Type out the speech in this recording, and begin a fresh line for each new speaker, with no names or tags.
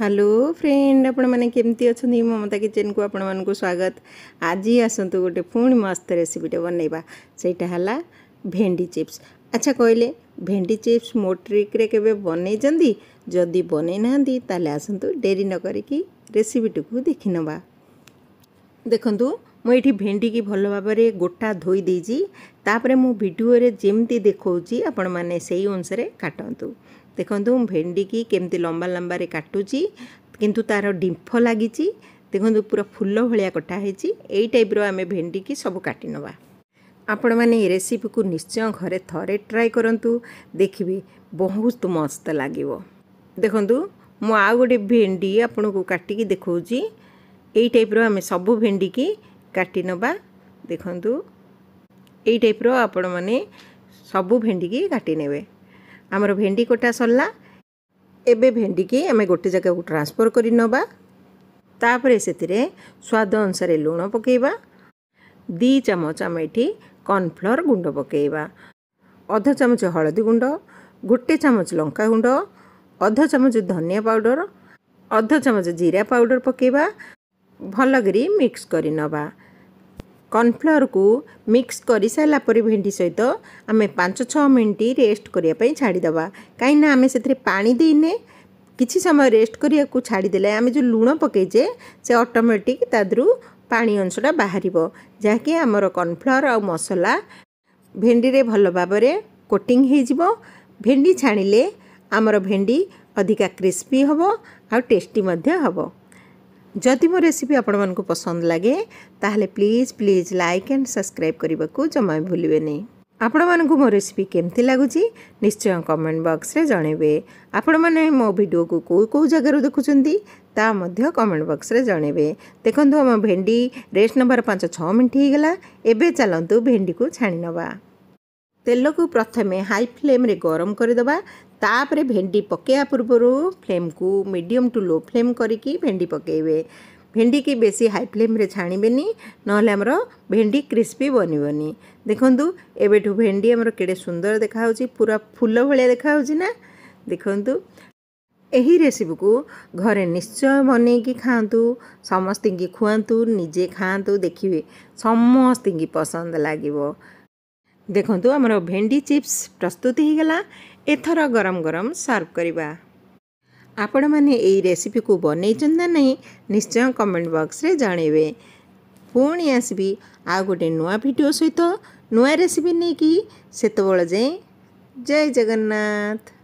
hello friend ଆପଣମାନେ କେମିତି ଅଛନ୍ତି ମମତା କିଚେନ୍କୁ ଆପଣମାନଙ୍କୁ ସ୍ୱାଗତ ଆଜି ଆସନ୍ତୁ ଗୋଟେ ପୁଣି ମସ୍ତ ରେସିପିଟେ ବନେଇବା ସେଇଟା ହେଲା ଭେଣ୍ଡି ଚିପ୍ସ ଆଚ୍ଛା କହିଲେ ଭେଣ୍ଡି ଚିପ୍ସ ମୋ ଟ୍ରିକ୍ରେ କେବେ ବନେଇଛନ୍ତି ଯଦି ବନେଇ ନାହାନ୍ତି ତାହେଲେ ଆସନ୍ତୁ ଡେରି ନ କରିକି ରେସିପିଟିକୁ ଦେଖିନେବା ଦେଖନ୍ତୁ ମୁଁ ଏଠି ଭେଣ୍ଡିକି ଭଲ ଭାବରେ ଗୋଟା ଧୋଇ ଦେଇଛି ତାପରେ ମୁଁ ଭିଡ଼ିଓରେ ଯେମିତି ଦେଖାଉଛି ଆପଣମାନେ ସେଇ ଅନୁସାରେ କାଟନ୍ତୁ ଦେଖନ୍ତୁ ଭେଣ୍ଡିକି କେମିତି ଲମ୍ବା ଲମ୍ବାରେ କାଟୁଛି କିନ୍ତୁ ତା'ର ଡିମ୍ଫ ଲାଗିଛି ଦେଖନ୍ତୁ ପୁରା ଫୁଲ ଭଳିଆ କଟା ହେଇଛି ଏଇ ଟାଇପ୍ର ଆମେ ଭେଣ୍ଡିକି ସବୁ କାଟିନେବା ଆପଣମାନେ ଏ ରେସିପିକୁ ନିଶ୍ଚୟ ଘରେ ଥରେ ଟ୍ରାଏ କରନ୍ତୁ ଦେଖିବେ ବହୁତ ମସ୍ତ ଲାଗିବ ଦେଖନ୍ତୁ ମୁଁ ଆଉ ଗୋଟେ ଭେଣ୍ଡି ଆପଣଙ୍କୁ କାଟିକି ଦେଖାଉଛି ଏଇ ଟାଇପ୍ର ଆମେ ସବୁ ଭେଣ୍ଡିକି କାଟିନେବା ଦେଖନ୍ତୁ ଏଇ ଟାଇପ୍ର ଆପଣମାନେ ସବୁ ଭେଣ୍ଡିକି କାଟିନେବେ ଆମର ଭେଣ୍ଡି କଟା ସରିଲା ଏବେ ଭେଣ୍ଡିକି ଆମେ ଗୋଟେ ଜାଗାକୁ ଟ୍ରାନ୍ସଫର୍ କରି ନେବା ତାପରେ ସେଥିରେ ସ୍ୱାଦ ଅନୁସାରେ ଲୁଣ ପକାଇବା ଦୁଇ ଚାମଚ ଆମେ ଏଠି କର୍ଣ୍ଣଫ୍ଲୋର୍ ଗୁଣ୍ଡ ପକାଇବା ଅଧ ଚାମଚ ହଳଦୀ ଗୁଣ୍ଡ ଗୋଟେ ଚାମଚ ଲଙ୍କା ଗୁଣ୍ଡ ଅଧ ଚାମଚ ଧନିଆ ପାଉଡ଼ର ଅଧ ଚାମଚ ଜିରା ପାଉଡ଼ର ପକାଇବା ଭଲ କରି ମିକ୍ସ କରି କର୍ଣ୍ଣଫ୍ଲୋର୍କୁ ମିକ୍ସ କରିସାରିଲା ପରେ ଭେଣ୍ଡି ସହିତ ଆମେ ପାଞ୍ଚ ଛଅ ମିନିଟ୍ ରେଷ୍ଟ କରିବା ପାଇଁ ଛାଡ଼ିଦେବା କାହିଁକିନା ଆମେ ସେଥିରେ ପାଣି ଦେଇନେ କିଛି ସମୟ ରେଷ୍ଟ କରିବାକୁ ଛାଡ଼ିଦେଲେ ଆମେ ଯେଉଁ ଲୁଣ ପକାଇଛେ ସେ ଅଟୋମେଟିକ୍ ତା ଦେହରୁ ପାଣି ଅଂଶଟା ବାହାରିବ ଯାହାକି ଆମର କର୍ଣ୍ଣଫ୍ଲୋର୍ ଆଉ ମସଲା ଭେଣ୍ଡିରେ ଭଲ ଭାବରେ କୋଟିଂ ହୋଇଯିବ ଭେଣ୍ଡି ଛାଣିଲେ ଆମର ଭେଣ୍ଡି ଅଧିକା କ୍ରିସ୍ପି ହେବ ଆଉ ଟେଷ୍ଟି ମଧ୍ୟ ହେବ ଯଦି ମୋ ରେସିପି ଆପଣମାନଙ୍କୁ ପସନ୍ଦ ଲାଗେ ତାହେଲେ please please like and subscribe କରିବାକୁ ଜମା ଭୁଲିବେନି ଆପଣମାନଙ୍କୁ ମୋ ରେସିପି କେମିତି ଲାଗୁଛି ନିଶ୍ଚୟ କମେଣ୍ଟ ବକ୍ସରେ ଜଣେଇବେ ଆପଣମାନେ ମୋ ଭିଡ଼ିଓକୁ କେଉଁ କେଉଁ ଜାଗାରୁ ଦେଖୁଛନ୍ତି ତା ମଧ୍ୟ କମେଣ୍ଟ ବକ୍ସରେ ଜଣେଇବେ ଦେଖନ୍ତୁ ଆମ ଭେଣ୍ଡି ରେଷ୍ଟ ନେବାର ପାଞ୍ଚ ଛଅ ମିନିଟ୍ ହେଇଗଲା ଏବେ ଚାଲନ୍ତୁ ଭେଣ୍ଡିକୁ ଛାଣିନେବା तेल प्रथमे रे गरम गरिदे तापर भेंडी पके पूर्व फ्लेमको मीडियम टू लो फ्लेम भेंडी पकेबे भेंडी भेन्डिक बेसी हाई फ्लेम्रे छाणि नै अब भेन्डी क्रिस्पि बनबेनिक एु भेन्डी केडा सुन्दर देखाहे पूरा फुल देखंतु एही रेसिपी रेसिपि घर निश्चय बनैक खा सम खुवाजे खा समी पसंद लाग ଦେଖନ୍ତୁ ଆମର ଭେଣ୍ଡି ଚିପ୍ସ ପ୍ରସ୍ତୁତି ହୋଇଗଲା ଏଥର ଗରମ ଗରମ ସର୍ଭ କରିବା ଆପଣମାନେ ଏହି ରେସିପିକୁ ବନେଇଛନ୍ତି ନା ନାହିଁ ନିଶ୍ଚୟ କମେଣ୍ଟ ବକ୍ସରେ ଜଣେଇବେ ପୁଣି ଆସିବି ଆଉ ଗୋଟେ ନୂଆ ଭିଡ଼ିଓ ସହିତ ନୂଆ ରେସିପି ନେଇକି ସେତେବେଳେ ଯାଏଁ ଜୟ ଜଗନ୍ନାଥ